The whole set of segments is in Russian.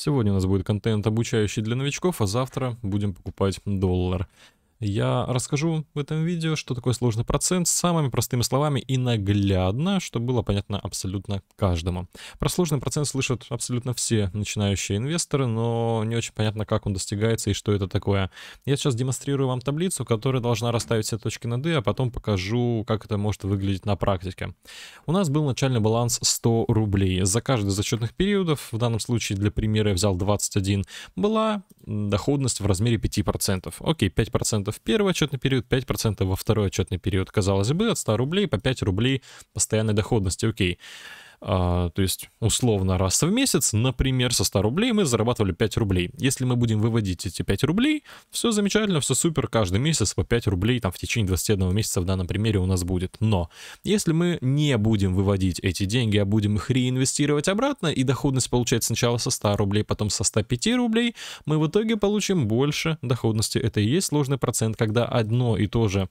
Сегодня у нас будет контент обучающий для новичков, а завтра будем покупать доллар я расскажу в этом видео, что такое сложный процент, самыми простыми словами и наглядно, чтобы было понятно абсолютно каждому. Про сложный процент слышат абсолютно все начинающие инвесторы, но не очень понятно, как он достигается и что это такое. Я сейчас демонстрирую вам таблицу, которая должна расставить все точки над «и», а потом покажу, как это может выглядеть на практике. У нас был начальный баланс 100 рублей. За каждый из зачетных периодов, в данном случае для примера я взял 21, была доходность в размере 5%. Окей, 5% 5% в первый отчетный период, 5% во второй отчетный период. Казалось бы, от 100 рублей по 5 рублей постоянной доходности, окей. Okay. А, то есть, условно, раз в месяц, например, со 100 рублей мы зарабатывали 5 рублей. Если мы будем выводить эти 5 рублей, все замечательно, все супер, каждый месяц по 5 рублей там в течение 21 месяца в данном примере у нас будет. Но если мы не будем выводить эти деньги, а будем их реинвестировать обратно, и доходность получается сначала со 100 рублей, потом со 105 рублей, мы в итоге получим больше доходности. Это и есть сложный процент, когда одно и то же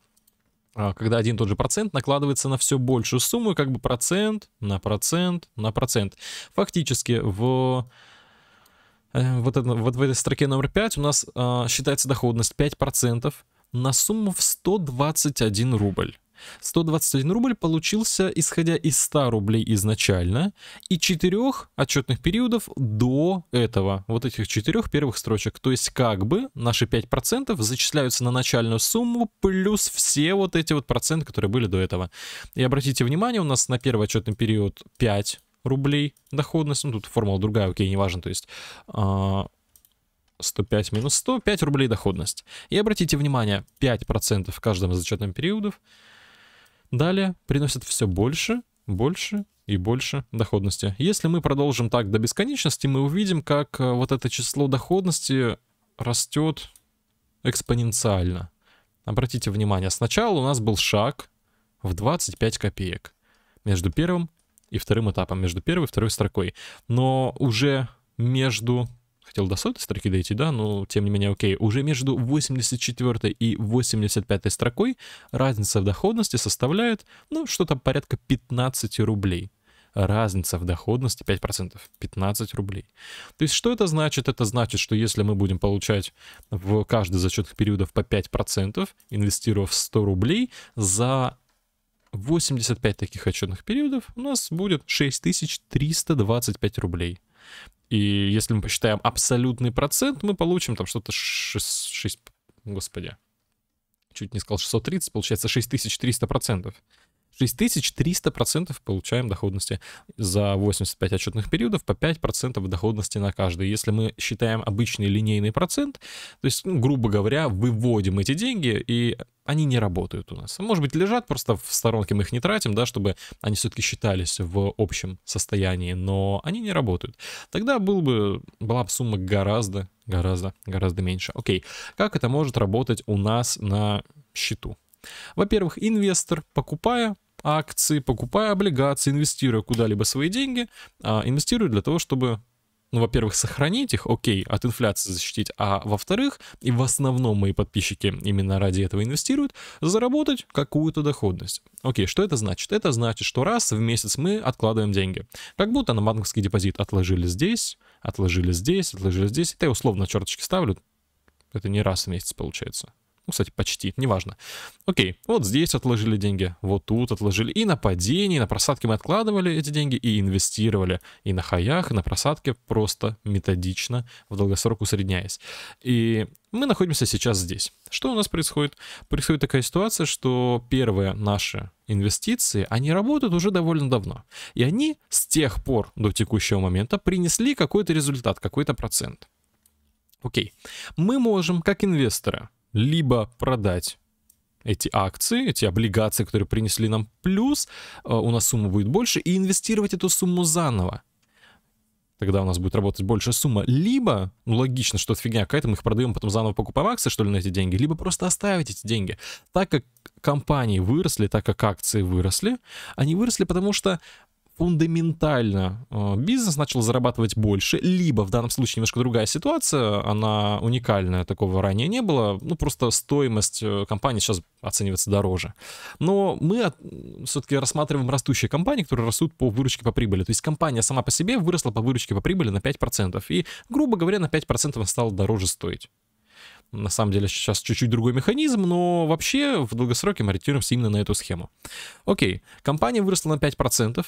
а, когда один и тот же процент накладывается на все большую сумму, как бы процент на процент на процент. Фактически в э, вот, это, вот в этой строке номер 5 у нас а, считается доходность 5% на сумму в 121 рубль. 121 рубль получился, исходя из 100 рублей изначально и 4 отчетных периодов до этого, вот этих 4 первых строчек. То есть как бы наши 5% зачисляются на начальную сумму плюс все вот эти вот проценты, которые были до этого. И обратите внимание, у нас на первый отчетный период 5 рублей доходность, ну тут формула другая, окей, неважно, то есть 105 а, минус 100, 5 рублей доходность. И обратите внимание, 5% в каждом из отчетных периодов, Далее приносят все больше, больше и больше доходности. Если мы продолжим так до бесконечности, мы увидим, как э, вот это число доходности растет экспоненциально. Обратите внимание, сначала у нас был шаг в 25 копеек между первым и вторым этапом, между первой и второй строкой. Но уже между хотел до сотни строки дойти, да, но тем не менее, окей, уже между 84 и 85 строкой разница в доходности составляет, ну, что-то порядка 15 рублей. Разница в доходности 5%, 15 рублей. То есть что это значит? Это значит, что если мы будем получать в каждый зачетных периодов по 5%, инвестировав 100 рублей, за 85 таких отчетных периодов у нас будет 6325 рублей. И если мы посчитаем абсолютный процент, мы получим там что-то 6, 6... Господи. Чуть не сказал 630, получается 6300 процентов. 6300% получаем доходности за 85 отчетных периодов по 5% доходности на каждый. Если мы считаем обычный линейный процент, то есть, ну, грубо говоря, выводим эти деньги, и они не работают у нас. Может быть, лежат просто в сторонке, мы их не тратим, да, чтобы они все-таки считались в общем состоянии, но они не работают. Тогда был бы, была бы сумма гораздо, гораздо, гораздо меньше. Окей, как это может работать у нас на счету? Во-первых, инвестор, покупая акции, покупая облигации, инвестируя куда-либо свои деньги, а, инвестирую для того, чтобы ну, во-первых, сохранить их, окей, от инфляции защитить, а во-вторых, и в основном мои подписчики именно ради этого инвестируют, заработать какую-то доходность. Окей, что это значит? Это значит, что раз в месяц мы откладываем деньги. Как будто на банковский депозит отложили здесь, отложили здесь, отложили здесь. Это я условно черточки ставлю. Это не раз в месяц получается. Ну, кстати, почти, неважно. Окей, вот здесь отложили деньги, вот тут отложили. И на падении, и на просадке мы откладывали эти деньги и инвестировали. И на хаях, и на просадке просто методично в долгосрок усредняясь. И мы находимся сейчас здесь. Что у нас происходит? Происходит такая ситуация, что первые наши инвестиции, они работают уже довольно давно. И они с тех пор до текущего момента принесли какой-то результат, какой-то процент. Окей. Мы можем, как инвесторы, либо продать эти акции, эти облигации, которые принесли нам плюс, э, у нас сумма будет больше, и инвестировать эту сумму заново. Тогда у нас будет работать большая сумма. Либо, ну логично, что это фигня какая-то, мы их продаем, потом заново покупаем акции, что ли, на эти деньги, либо просто оставить эти деньги. Так как компании выросли, так как акции выросли, они выросли, потому что фундаментально э, бизнес начал зарабатывать больше, либо в данном случае немножко другая ситуация, она уникальная, такого ранее не было, ну просто стоимость э, компании сейчас оценивается дороже. Но мы все-таки рассматриваем растущие компании, которые растут по выручке по прибыли. То есть компания сама по себе выросла по выручке по прибыли на 5%, и, грубо говоря, на 5% она стала дороже стоить на самом деле сейчас чуть-чуть другой механизм, но вообще в долгосроке мы ориентируемся именно на эту схему. Окей, компания выросла на 5%,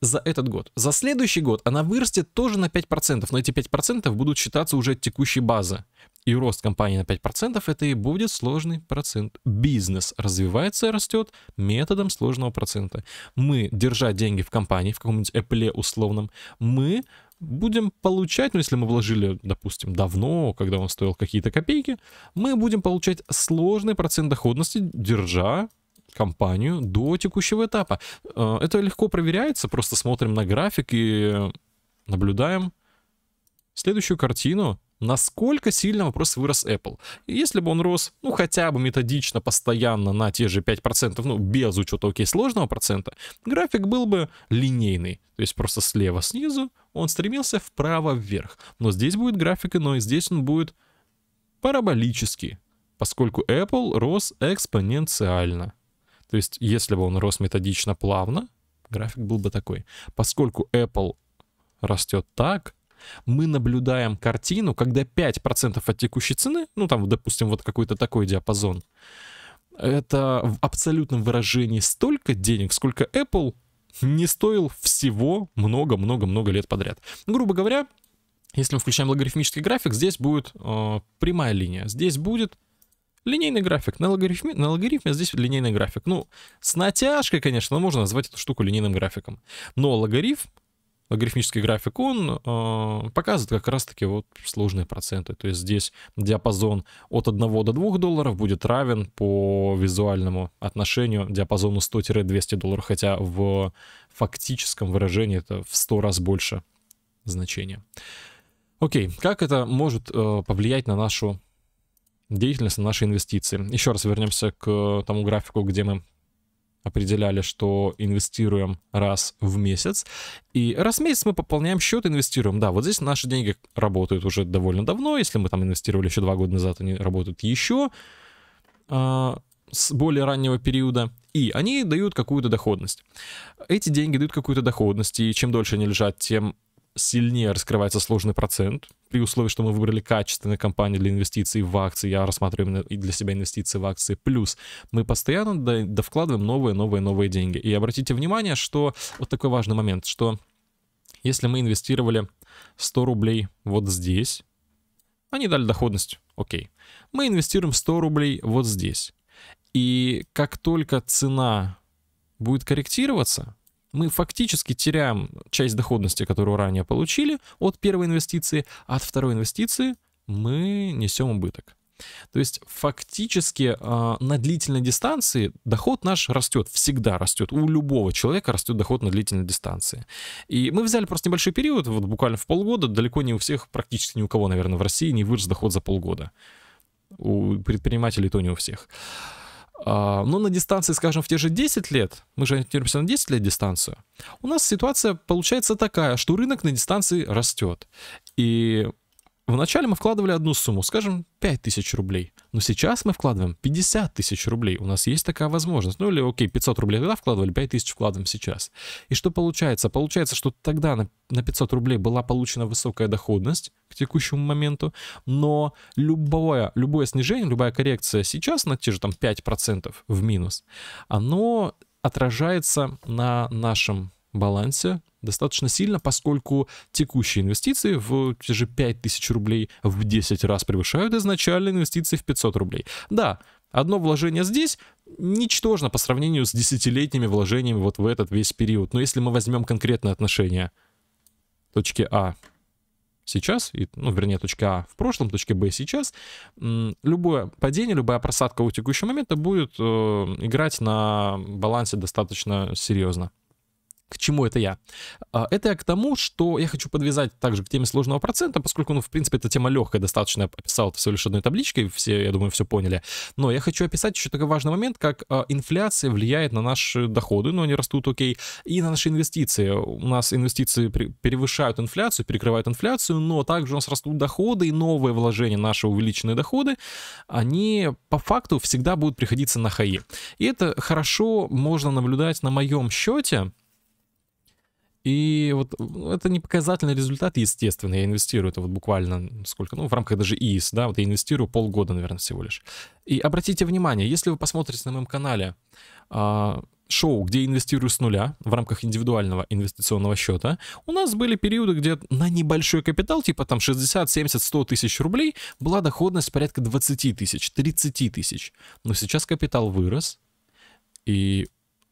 за этот год. За следующий год она вырастет тоже на 5%, но эти 5% будут считаться уже от текущей базы. И рост компании на 5% это и будет сложный процент. Бизнес развивается и растет методом сложного процента. Мы, держа деньги в компании, в каком-нибудь Apple условном, мы будем получать, ну если мы вложили, допустим, давно, когда он стоил какие-то копейки, мы будем получать сложный процент доходности, держа компанию до текущего этапа. Э, это легко проверяется, просто смотрим на график и наблюдаем следующую картину, насколько сильно вопрос вырос Apple. И если бы он рос, ну, хотя бы методично, постоянно на те же 5%, ну, без учета, окей, сложного процента, график был бы линейный. То есть просто слева снизу он стремился вправо-вверх. Но здесь будет график иной, здесь он будет параболический, поскольку Apple рос экспоненциально. То есть, если бы он рос методично плавно, график был бы такой. Поскольку Apple растет так, мы наблюдаем картину, когда 5% от текущей цены, ну там, допустим, вот какой-то такой диапазон, это в абсолютном выражении столько денег, сколько Apple не стоил всего много-много-много лет подряд. Грубо говоря, если мы включаем логарифмический график, здесь будет э, прямая линия. Здесь будет Линейный график. На логарифме, на логарифме здесь линейный график. Ну, с натяжкой, конечно, но можно назвать эту штуку линейным графиком. Но логарифм, логарифмический график, он э, показывает как раз-таки вот сложные проценты. То есть здесь диапазон от 1 до 2 долларов будет равен по визуальному отношению диапазону 100-200 долларов, хотя в фактическом выражении это в 100 раз больше значения. Окей, как это может э, повлиять на нашу деятельность, на наши инвестиции. Еще раз вернемся к э, тому графику, где мы определяли, что инвестируем раз в месяц. И раз в месяц мы пополняем счет, инвестируем. Да, вот здесь наши деньги работают уже довольно давно. Если мы там инвестировали еще два года назад, они работают еще а, с более раннего периода. И они дают какую-то доходность. Эти деньги дают какую-то доходность, и чем дольше они лежат, тем сильнее раскрывается сложный процент, при условии, что мы выбрали качественные компании для инвестиций в акции, я рассматриваю именно и для себя инвестиции в акции, плюс мы постоянно довкладываем новые, новые, новые деньги. И обратите внимание, что вот такой важный момент, что если мы инвестировали 100 рублей вот здесь, они дали доходность, окей. Мы инвестируем 100 рублей вот здесь. И как только цена будет корректироваться, мы фактически теряем часть доходности, которую ранее получили от первой инвестиции, а от второй инвестиции мы несем убыток. То есть фактически э, на длительной дистанции доход наш растет, всегда растет. У любого человека растет доход на длительной дистанции. И мы взяли просто небольшой период, вот буквально в полгода, далеко не у всех, практически ни у кого, наверное, в России не вырос доход за полгода. У предпринимателей то не у всех. А, Но ну, на дистанции, скажем, в те же 10 лет, мы же ориентируемся на 10 лет дистанцию, у нас ситуация получается такая, что рынок на дистанции растет. И Вначале мы вкладывали одну сумму, скажем, 5000 рублей. Но сейчас мы вкладываем 50 тысяч рублей. У нас есть такая возможность. Ну или, окей, 500 рублей тогда вкладывали, 5000 вкладываем сейчас. И что получается? Получается, что тогда на, на 500 рублей была получена высокая доходность к текущему моменту, но любое, любое снижение, любая коррекция сейчас на те же там 5% в минус, оно отражается на нашем балансе достаточно сильно, поскольку текущие инвестиции в те же 5000 рублей в 10 раз превышают изначальные инвестиции в 500 рублей. Да, одно вложение здесь ничтожно по сравнению с десятилетними вложениями вот в этот весь период. Но если мы возьмем конкретное отношение точки А сейчас, и, ну, вернее, точка А в прошлом, точка Б сейчас, любое падение, любая просадка у текущего момента будет э, играть на балансе достаточно серьезно. К чему это я? А, это я к тому, что я хочу подвязать также к теме сложного процента, поскольку, ну, в принципе, эта тема легкая достаточно. Я описал это всего лишь одной табличкой, все, я думаю, все поняли. Но я хочу описать еще такой важный момент, как а, инфляция влияет на наши доходы, но они растут, окей, и на наши инвестиции. У нас инвестиции превышают инфляцию, перекрывают инфляцию, но также у нас растут доходы, и новые вложения, наши увеличенные доходы, они по факту всегда будут приходиться на хаи. И это хорошо можно наблюдать на моем счете, и вот ну, это не показательный результат, естественно. Я инвестирую это вот буквально сколько, ну, в рамках даже ИИС, да, вот я инвестирую полгода, наверное, всего лишь. И обратите внимание, если вы посмотрите на моем канале а, шоу, где я инвестирую с нуля в рамках индивидуального инвестиционного счета, у нас были периоды, где на небольшой капитал, типа там 60, 70, 100 тысяч рублей, была доходность порядка 20 тысяч, 30 тысяч. Но сейчас капитал вырос, и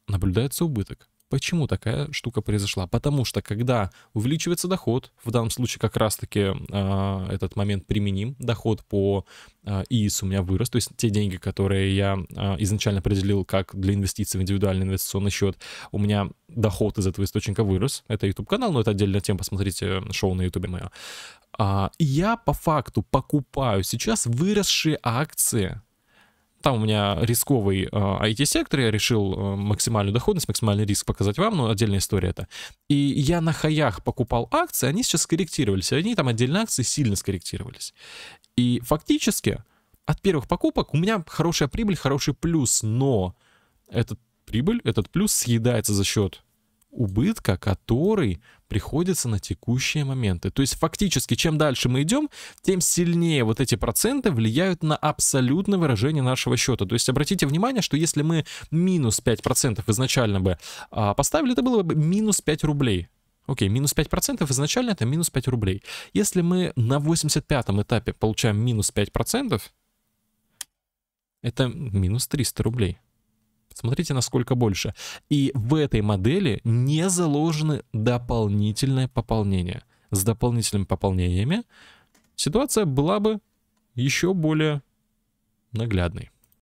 наблюдается убыток. Почему такая штука произошла? Потому что когда увеличивается доход, в данном случае как раз-таки э, этот момент применим, доход по э, ИИС у меня вырос, то есть те деньги, которые я э, изначально определил как для инвестиций в индивидуальный инвестиционный счет, у меня доход из этого источника вырос. Это YouTube-канал, но это отдельная тема, посмотрите шоу на YouTube мое. А, я по факту покупаю сейчас выросшие акции там у меня рисковый IT-сектор, э, я решил э, максимальную доходность, максимальный риск показать вам, но ну, отдельная история это. И я на хаях покупал акции, они сейчас скорректировались, они там отдельные акции сильно скорректировались. И фактически от первых покупок у меня хорошая прибыль, хороший плюс, но этот прибыль, этот плюс съедается за счет убытка, который приходится на текущие моменты. То есть фактически, чем дальше мы идем, тем сильнее вот эти проценты влияют на абсолютное выражение нашего счета. То есть обратите внимание, что если мы минус 5% изначально бы а, поставили, это было бы минус 5 рублей. Окей, минус 5% изначально это минус 5 рублей. Если мы на 85 этапе получаем минус 5%, это минус 300 рублей. Смотрите, насколько больше. И в этой модели не заложены дополнительные пополнения. С дополнительными пополнениями ситуация была бы еще более наглядной.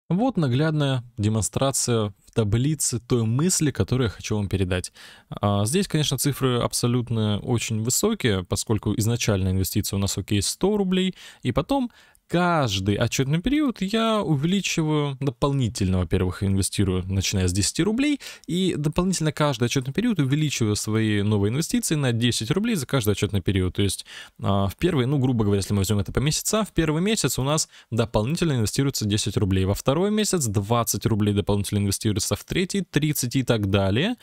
Вот наглядная демонстрация в таблице той мысли, которую я хочу вам передать. А, здесь, конечно, цифры абсолютно очень высокие, поскольку изначально инвестиция у нас окей 100 рублей, и потом каждый отчетный период я увеличиваю дополнительно, во-первых, инвестирую, начиная с 10 рублей, и дополнительно каждый отчетный период увеличиваю свои новые инвестиции на 10 рублей за каждый отчетный период. То есть а, в первый, ну, грубо говоря, если мы возьмем это по месяцам, в первый месяц у нас дополнительно инвестируется 10 рублей, во второй месяц 20 рублей дополнительно инвестируется, в третий 30 и так далее.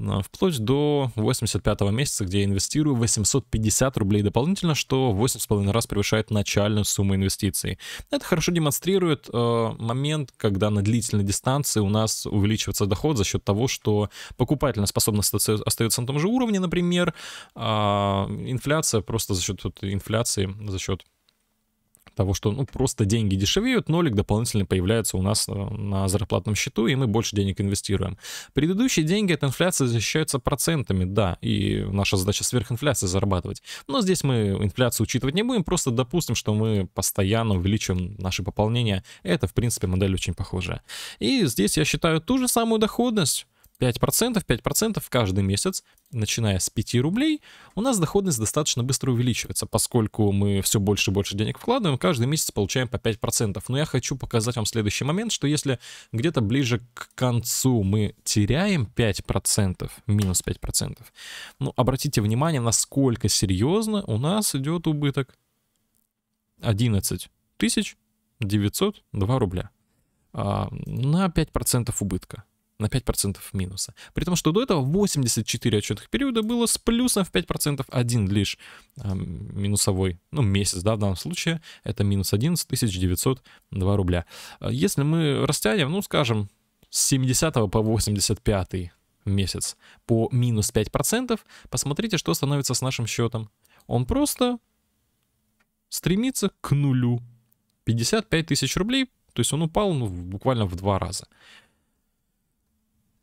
А, вплоть до 85 месяца, где я инвестирую 850 рублей дополнительно, что 8,5 раз превышает начальную сумму инвестиций. Это хорошо демонстрирует э, момент, когда на длительной дистанции у нас увеличивается доход за счет того, что покупательная способность остается на том же уровне, например, а инфляция просто за счет вот, инфляции, за счет того, что ну, просто деньги дешевеют, нолик дополнительно появляется у нас э, на зарплатном счету, и мы больше денег инвестируем. Предыдущие деньги от инфляции защищаются процентами, да, и наша задача сверхинфляции зарабатывать. Но здесь мы инфляцию учитывать не будем, просто допустим, что мы постоянно увеличиваем наши пополнения. Это, в принципе, модель очень похожая. И здесь я считаю ту же самую доходность, 5%, 5% каждый месяц, начиная с 5 рублей, у нас доходность достаточно быстро увеличивается, поскольку мы все больше и больше денег вкладываем, каждый месяц получаем по 5%. Но я хочу показать вам следующий момент, что если где-то ближе к концу мы теряем 5%, минус 5%, ну, обратите внимание, насколько серьезно у нас идет убыток. 11 тысяч 902 рубля а, на 5% убытка на 5% минуса. При том, что до этого 84 отчетных периода было с плюсом в 5% один лишь э, минусовой, ну, месяц, да, в данном случае это минус 11 902 рубля. Э, если мы растянем, ну, скажем, с 70 по 85 месяц по минус 5%, посмотрите, что становится с нашим счетом. Он просто стремится к нулю. 55 тысяч рублей, то есть он упал ну, буквально в два раза.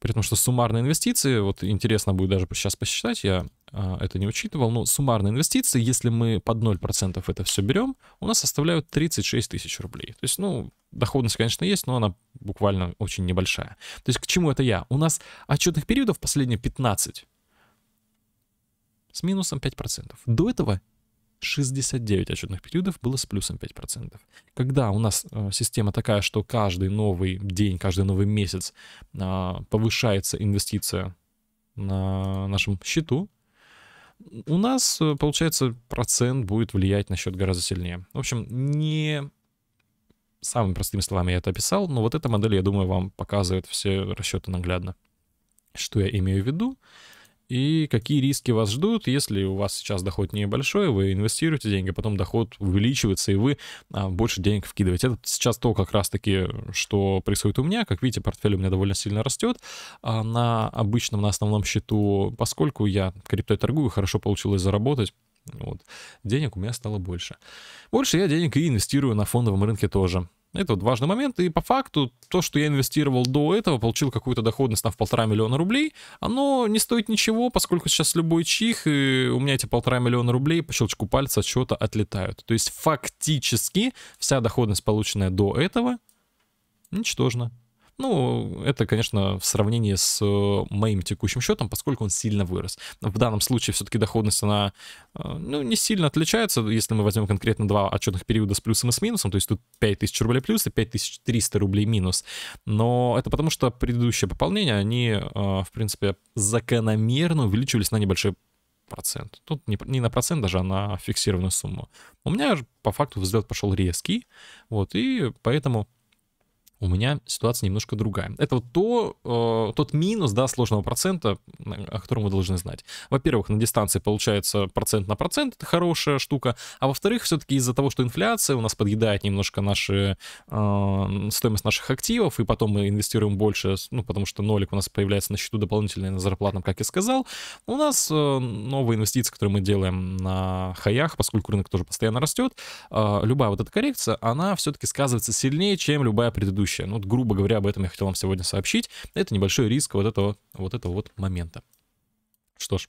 При том, что суммарные инвестиции, вот интересно будет даже сейчас посчитать, я а, это не учитывал, но суммарные инвестиции, если мы под 0% это все берем, у нас составляют 36 тысяч рублей. То есть, ну, доходность, конечно, есть, но она буквально очень небольшая. То есть, к чему это я? У нас отчетных периодов последние 15 с минусом 5%. До этого 69 отчетных периодов было с плюсом 5%. Когда у нас э, система такая, что каждый новый день, каждый новый месяц а, повышается инвестиция на нашем счету, у нас, э, получается, процент будет влиять на счет гораздо сильнее. В общем, не самыми простыми словами я это описал, но вот эта модель, я думаю, вам показывает все расчеты наглядно. Что я имею в виду? и какие риски вас ждут, если у вас сейчас доход небольшой, вы инвестируете деньги, а потом доход увеличивается, и вы а, больше денег вкидываете. Это сейчас то как раз-таки, что происходит у меня. Как видите, портфель у меня довольно сильно растет а, на обычном, на основном счету, поскольку я криптой торгую, хорошо получилось заработать. Вот. Денег у меня стало больше. Больше я денег и инвестирую на фондовом рынке тоже. Это вот важный момент. И по факту то, что я инвестировал до этого, получил какую-то доходность на в полтора миллиона рублей, оно не стоит ничего, поскольку сейчас любой чих, и у меня эти полтора миллиона рублей по щелчку пальца от чего-то отлетают. То есть фактически вся доходность, полученная до этого, ничтожна. Ну, это, конечно, в сравнении с э, моим текущим счетом, поскольку он сильно вырос. В данном случае все-таки доходность, она э, ну, не сильно отличается, если мы возьмем конкретно два отчетных периода с плюсом и с минусом, то есть тут 5000 рублей плюс и 5300 рублей минус. Но это потому, что предыдущие пополнения, они, э, в принципе, закономерно увеличивались на небольшие процент. Тут не, не на процент даже, а на фиксированную сумму. У меня по факту взлет пошел резкий, вот, и поэтому у меня ситуация немножко другая. Это вот то, э, тот минус, да, сложного процента, о котором вы должны знать. Во-первых, на дистанции получается процент на процент, это хорошая штука, а во-вторых, все-таки из-за того, что инфляция у нас подъедает немножко наши, э, стоимость наших активов, и потом мы инвестируем больше, ну, потому что нолик у нас появляется на счету дополнительный на зарплатном, как я сказал, у нас э, новые инвестиции, которые мы делаем на хаях, поскольку рынок тоже постоянно растет, э, любая вот эта коррекция, она все-таки сказывается сильнее, чем любая предыдущая будущее. Ну, вот, грубо говоря, об этом я хотел вам сегодня сообщить. Это небольшой риск вот этого вот, этого вот момента. Что ж,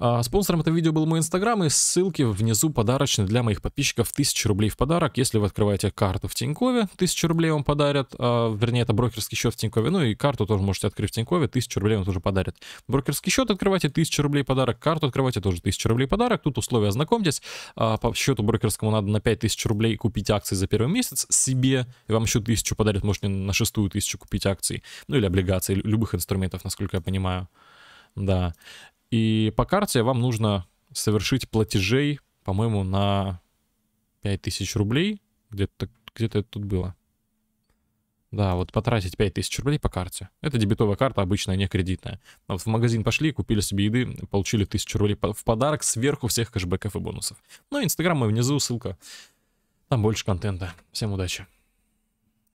а, спонсором этого видео был мой инстаграм, и ссылки внизу подарочные для моих подписчиков 1000 рублей в подарок. Если вы открываете карту в Тинькове, 1000 рублей вам подарят, а, вернее, это брокерский счет в Тинькове, ну и карту тоже можете открыть в Тинькове, 1000 рублей вам тоже подарят. Брокерский счет открывайте, 1000 рублей подарок, карту открывайте, тоже 1000 рублей подарок. Тут условия ознакомьтесь, а, по счету брокерскому надо на 5000 рублей купить акции за первый месяц себе, и вам еще 1000 подарят, можете на шестую тысячу купить акции, ну или облигации, любых инструментов, насколько я понимаю. Да. И по карте вам нужно совершить платежей, по-моему, на 5000 рублей. Где-то где это тут было. Да, вот потратить 5000 рублей по карте. Это дебетовая карта, обычная, не кредитная. А вот в магазин пошли, купили себе еды, получили 1000 рублей в подарок сверху всех кэшбэков и бонусов. Ну, Инстаграм мой внизу, ссылка. Там больше контента. Всем удачи.